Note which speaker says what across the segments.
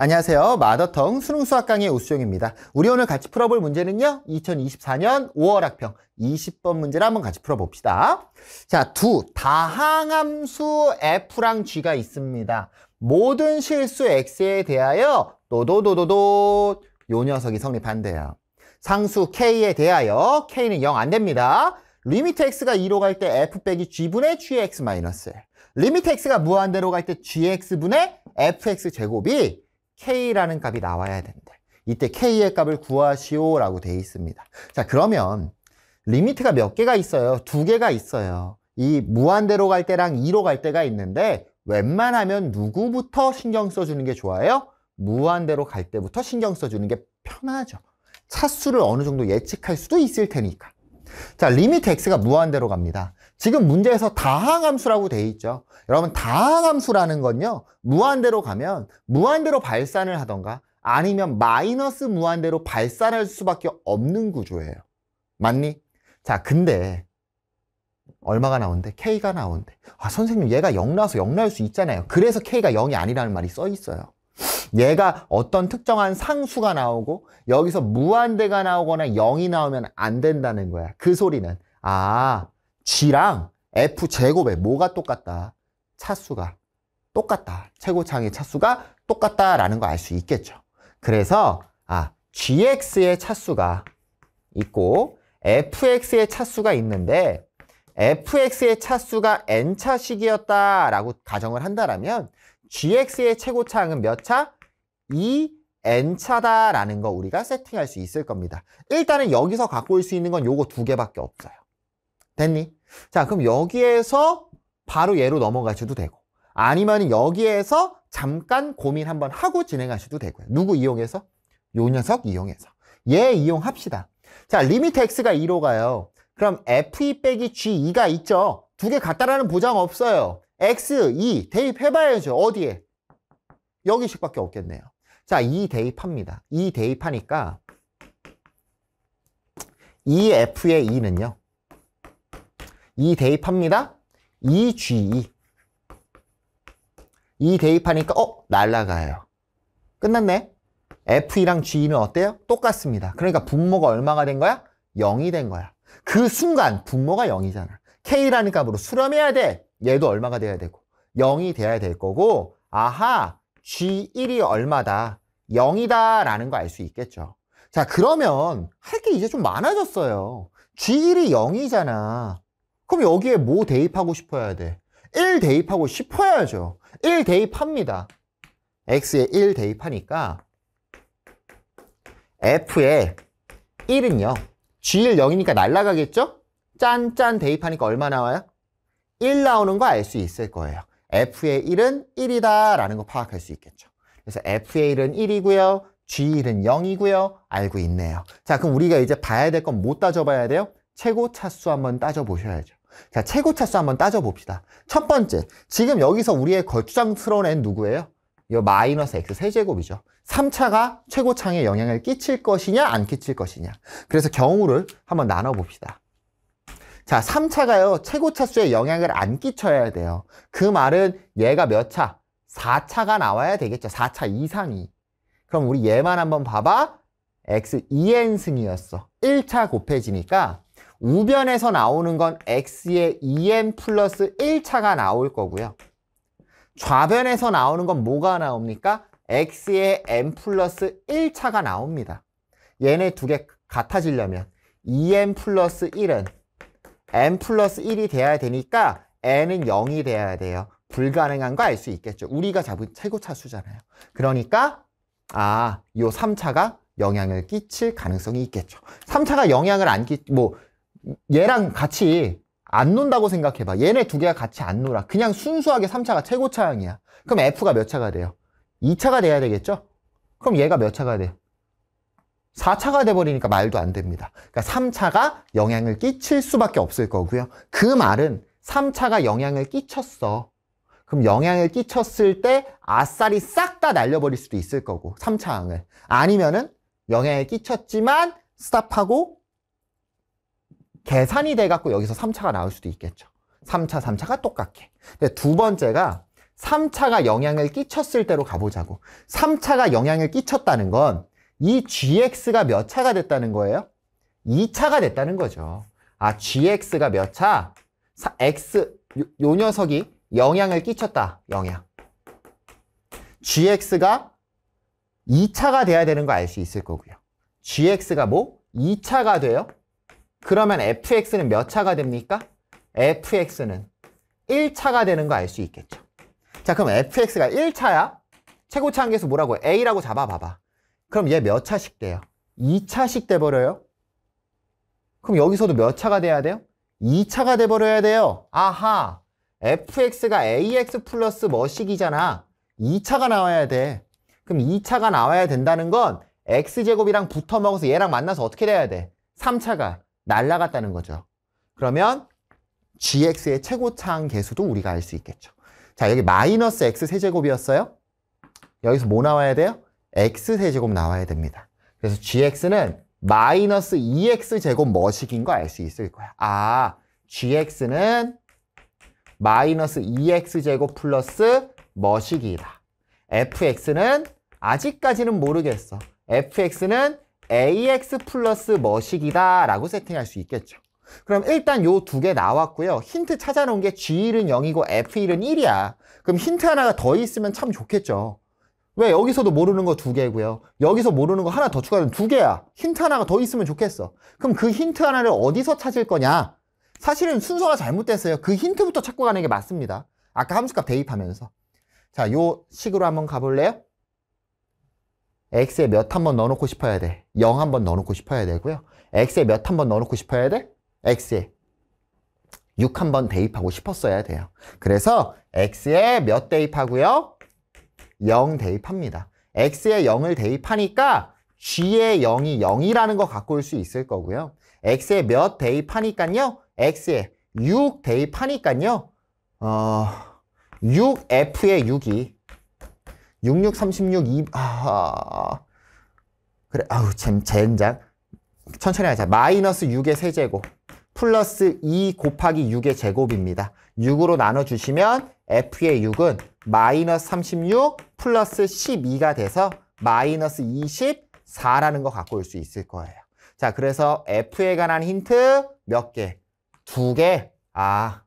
Speaker 1: 안녕하세요. 마더텅 수능 수학 강의 우수정입니다 우리 오늘 같이 풀어볼 문제는요. 2024년 5월 학평 20번 문제를 한번 같이 풀어봅시다. 자, 두 다항함수 f랑 g가 있습니다. 모든 실수 x에 대하여 도도도도도 요 녀석이 성립한대요. 상수 k에 대하여 k는 0 안 됩니다. 리미트 x가 2로 갈 때 f 빼기 g분의 gx 마이너스 리미트 x가 무한대로 갈 때 gx분의 fx 제곱이 k라는 값이 나와야 된대. 이때 k의 값을 구하시오 라고 되어 있습니다. 자 그러면 리미트가 몇 개가 있어요? 두 개가 있어요. 이 무한대로 갈 때랑 2로 갈 때가 있는데 웬만하면 누구부터 신경 써주는 게 좋아요? 무한대로 갈 때부터 신경 써주는 게 편하죠. 차수를 어느 정도 예측할 수도 있을 테니까. 자, 리미트 x가 무한대로 갑니다. 지금 문제에서 다항함수라고 돼 있죠. 여러분 다항함수라는 건요. 무한대로 가면 무한대로 발산을 하던가 아니면 마이너스 무한대로 발산할 수밖에 없는 구조예요. 맞니? 자 근데 얼마가 나온대? K가 나온대. 아 선생님 얘가 0나서0 나올 수 있잖아요. 그래서 K가 0이 아니라는 말이 써 있어요. 얘가 어떤 특정한 상수가 나오고 여기서 무한대가 나오거나 0이 나오면 안 된다는 거야. 그 소리는 아 G랑 F제곱에 뭐가 똑같다? 차수가 똑같다. 최고차의 차수가 똑같다라는 걸 알 수 있겠죠. 그래서 아 gx의 차수가 있고 fx의 차수가 있는데 fx의 차수가 n차식이었다라고 가정을 한다면 gx의 최고차항은 몇 차? 2n차다라는 거 우리가 세팅할 수 있을 겁니다. 일단은 여기서 갖고 올 수 있는 건 요거 두 개밖에 없어요. 됐니? 자, 그럼 여기에서 바로 얘로 넘어가셔도 되고 아니면 여기에서 잠깐 고민 한번 하고 진행하셔도 되고요. 누구 이용해서? 요 녀석 이용해서. 얘 예, 이용합시다. 자, 리미트 x가 2로 가요. 그럼 f2 e 빼기 g2가 있죠. 두 개 같다라는 보장 없어요. x2 e 대입해봐야죠. 어디에? 여기씩밖에 없겠네요. 자, 2 e 대입합니다. 2 대입하니까 2f의 2는요. 이 대입합니다. 2G2. 2 e. 대입하니까 어? 날라가요. 끝났네. F2랑 g 는 어때요? 똑같습니다. 그러니까 분모가 얼마가 된 거야? 0이 된 거야. 그 순간 분모가 0이잖아. K라는 값으로 수렴해야 돼. 얘도 얼마가 돼야 되고 0이 돼야 될 거고 아하 G1이 얼마다 0이다 라는 거 알 수 있겠죠. 자 그러면 할 게 이제 좀 많아졌어요. G1이 0이잖아. 그럼 여기에 뭐 대입하고 싶어야 돼? 1 대입하고 싶어야죠. 1 대입합니다. x에 1 대입하니까 f에 1은요. g 를 0이니까 날라가겠죠? 짠짠 대입하니까 얼마 나와요? 1 나오는 거 알 수 있을 거예요. f의 1은 1이다 라는 거 파악할 수 있겠죠. 그래서 f의 1은 1이고요. G1은 0이고요. 알고 있네요. 자, 그럼 우리가 이제 봐야 될건못 따져봐야 돼요? 최고 차수 한번 따져보셔야죠. 자, 최고 차수 한번 따져봅시다. 첫 번째, 지금 여기서 우리의 거추장 틀어낸 애 누구예요? 이 마이너스 x 세제곱이죠. 3차가 최고창에 영향을 끼칠 것이냐 안 끼칠 것이냐. 그래서 경우를 한번 나눠봅시다. 자, 3차가요. 최고차수에 영향을 안 끼쳐야 돼요. 그 말은 얘가 몇 차? 4차가 나와야 되겠죠. 4차 이상이. 그럼 우리 얘만 한번 봐봐. x 2n승이었어. 1차 곱해지니까 우변에서 나오는 건 x의 2n e 플러스 1차가 나올 거고요. 좌변에서 나오는 건 뭐가 나옵니까? x의 e n 플러스 1차가 나옵니다. 얘네 두 개 같아지려면 2n 플러스 1은 n 플러스 1이 돼야 되니까 n은 0이 돼야 돼요. 불가능한 거 알 수 있겠죠. 우리가 잡은 최고 차수잖아요. 그러니까 아, 요 3차가 영향을 끼칠 가능성이 있겠죠. 3차가 영향을 안 끼, 뭐 얘랑 같이 안 논다고 생각해봐. 얘네 두 개가 같이 안 놀아. 그냥 순수하게 3차가 최고 차항이야. 그럼 F가 몇 차가 돼요? 2차가 돼야 되겠죠? 그럼 얘가 몇 차가 돼요? 4차가 돼버리니까 말도 안 됩니다. 그러니까 3차가 영향을 끼칠 수밖에 없을 거고요. 그 말은 3차가 영향을 끼쳤어. 그럼 영향을 끼쳤을 때 아싸리 싹 다 날려버릴 수도 있을 거고 3차항을 아니면은 영향을 끼쳤지만 스탑하고 계산이 돼갖고 여기서 3차가 나올 수도 있겠죠. 3차, 3차가 똑같게. 근데 두 번째가 3차가 영향을 끼쳤을 때로 가보자고. 3차가 영향을 끼쳤다는 건 이 GX가 몇 차가 됐다는 거예요? 2차가 됐다는 거죠. 아, GX가 몇 차? 사, X, 요, 요 녀석이 영향을 끼쳤다. 영향. GX가 2차가 돼야 되는 거 알 수 있을 거고요. GX가 뭐? 2차가 돼요? 그러면 fx는 몇 차가 됩니까? fx는 1차가 되는 거 알 수 있겠죠. 자, 그럼 fx가 1차야? 최고차 한계수 뭐라고? a라고 잡아봐봐. 그럼 얘 몇 차씩 돼요? 2차씩 돼버려요? 그럼 여기서도 몇 차가 돼야 돼요? 2차가 돼버려야 돼요. 아하, fx가 ax 플러스 머식이잖아 2차가 나와야 돼. 그럼 2차가 나와야 된다는 건 x제곱이랑 붙어먹어서 얘랑 만나서 어떻게 돼야 돼? 3차가 날라갔다는 거죠. 그러면 gx의 최고차항 계수도 우리가 알 수 있겠죠. 자, 여기 마이너스 x세제곱이었어요. 여기서 뭐 나와야 돼요? x세제곱 나와야 됩니다. 그래서 gx는 마이너스 2x제곱 e 머식인 거 알 수 있을 거야. 아, gx는 마이너스 2x제곱 e 플러스 머식이다. fx는 아직까지는 모르겠어. fx는 ax 플러스 머시기다 라고 세팅할 수 있겠죠. 그럼 일단 요 두 개 나왔고요. 힌트 찾아놓은 게 G1은 0이고 F1은 1이야. 그럼 힌트 하나가 더 있으면 참 좋겠죠. 왜 여기서도 모르는 거 두 개고요. 여기서 모르는 거 하나 더 추가하면 두 개야. 힌트 하나가 더 있으면 좋겠어. 그럼 그 힌트 하나를 어디서 찾을 거냐? 사실은 순서가 잘못됐어요. 그 힌트부터 찾고 가는 게 맞습니다. 아까 함수값 대입하면서. 자, 요 식으로 한번 가볼래요? x에 몇 한 번 넣어놓고 싶어야 돼. 0 한 번 넣어놓고 싶어야 되고요. x에 몇 한 번 넣어놓고 싶어야 돼? x에 6 한 번 대입하고 싶었어야 돼요. 그래서 x에 몇 대입하고요? 0 대입합니다. x에 0을 대입하니까 g의 0이 0이라는 거 갖고 올 수 있을 거고요. x에 몇 대입하니까요? x에 6 대입하니까요. 어, 6f에 6이 66, 36, 2, 아, 그래, 아우, 젠, 젠장. 천천히 하자. 마이너스 6의 세제곱. 플러스 2 곱하기 6의 제곱입니다. 6으로 나눠주시면 F의 6은 마이너스 36 플러스 12가 돼서 마이너스 24라는 거 갖고 올 수 있을 거예요. 자, 그래서 F에 관한 힌트 몇 개? 두 개. 아,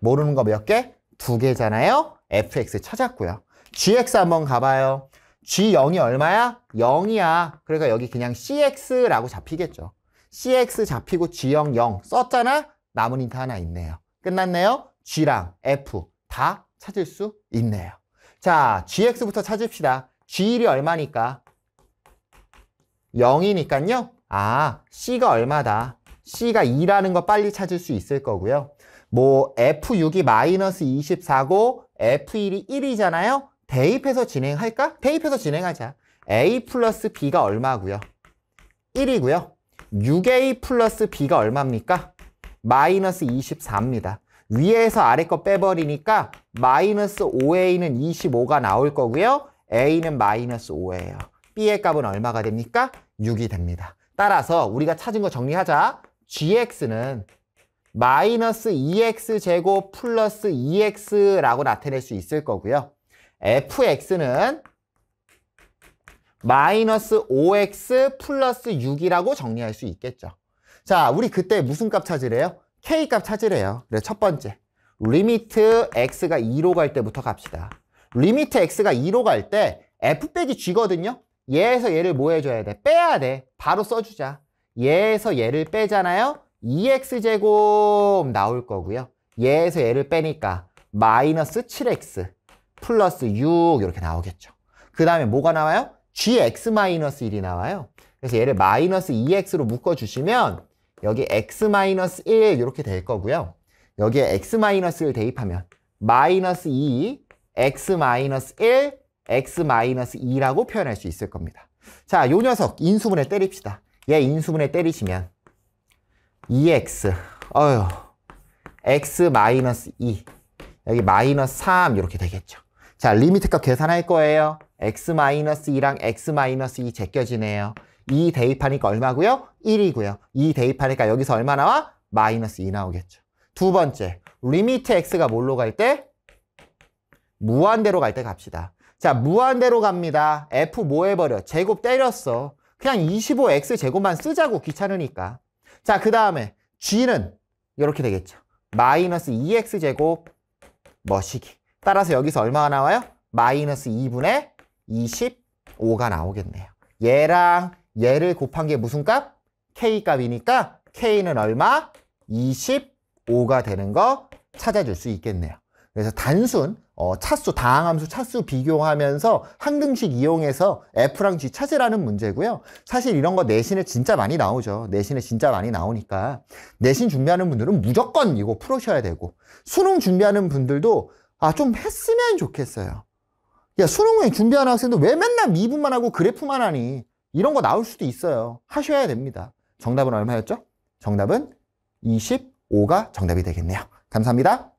Speaker 1: 모르는 거 몇 개? 두 개잖아요. fx 찾았고요. GX 한번 가봐요. G0이 얼마야? 0이야. 그러니까 여기 그냥 CX라고 잡히겠죠. CX 잡히고 G0, 0 썼잖아? 남은 힌트 하나 있네요. 끝났네요? G랑 F 다 찾을 수 있네요. 자, GX부터 찾읍시다. G1이 얼마니까? 0이니까요. 아, C가 얼마다. C가 2라는 거 빨리 찾을 수 있을 거고요. 뭐 F6이 마이너스 24고 F1이 1이잖아요. 대입해서 진행할까? 대입해서 진행하자. A 플러스 B가 얼마고요? 1이고요. 6A 플러스 B가 얼마입니까? 마이너스 24입니다. 위에서 아래 거 빼버리니까 마이너스 5A는 25가 나올 거고요. A는 마이너스 5예요. B의 값은 얼마가 됩니까? 6이 됩니다. 따라서 우리가 찾은 거 정리하자. GX는 마이너스 2X제곱 플러스 2X라고 나타낼 수 있을 거고요. fx는 마이너스 5x 플러스 6이라고 정리할 수 있겠죠. 자, 우리 그때 무슨 값 찾으래요? k값 찾으래요. 그래서 네, 첫 번째, 리미트 x가 2로 갈 때부터 갑시다. 리미트 x가 2로 갈 때 f 빼기 g거든요. 얘에서 얘를 뭐 해줘야 돼? 빼야 돼. 바로 써주자. 얘에서 얘를 빼잖아요. 2x제곱 나올 거고요. 얘에서 얘를 빼니까 마이너스 7x. 플러스 6 이렇게 나오겠죠. 그 다음에 뭐가 나와요? gx 마이너스 1이 나와요. 그래서 얘를 마이너스 2x로 묶어주시면 여기 x 마이너스 1 이렇게 될 거고요. 여기에 x 마이너스 1 대입하면 마이너스 2, x 마이너스 1, x 마이너스 2라고 표현할 수 있을 겁니다. 자, 요 녀석 인수분해 때립시다. 얘 인수분해 때리시면 2x, 어휴, x 마이너스 2, 여기 마이너스 3 이렇게 되겠죠. 자, 리미트 값 계산할 거예요. x-2랑 x-2 제껴지네요. 2 대입하니까 얼마고요? 1이고요. 2 대입하니까 여기서 얼마 나와? 마이너스 2 나오겠죠. 두 번째, 리미트 x가 뭘로 갈 때? 무한대로 갈 때 갑시다. 자, 무한대로 갑니다. f 뭐 해버려? 제곱 때렸어. 그냥 25x 제곱만 쓰자고 귀찮으니까. 자, 그 다음에 g는 이렇게 되겠죠. 마이너스 2x 제곱 머시기. 따라서 여기서 얼마가 나와요? 마이너스 2분의 25가 나오겠네요. 얘랑 얘를 곱한 게 무슨 값? K값이니까 K는 얼마? 25가 되는 거 찾아줄 수 있겠네요. 그래서 단순 어, 차수, 다항함수 차수 비교하면서 항등식 이용해서 F랑 G 찾으라는 문제고요. 사실 이런 거 내신에 진짜 많이 나오죠. 내신에 진짜 많이 나오니까. 내신 준비하는 분들은 무조건 이거 풀으셔야 되고 수능 준비하는 분들도 아, 좀 했으면 좋겠어요. 야, 수능에 준비하는 학생도 왜 맨날 미분만 하고 그래프만 하니? 이런 거 나올 수도 있어요. 하셔야 됩니다. 정답은 얼마였죠? 정답은 25가 정답이 되겠네요. 감사합니다.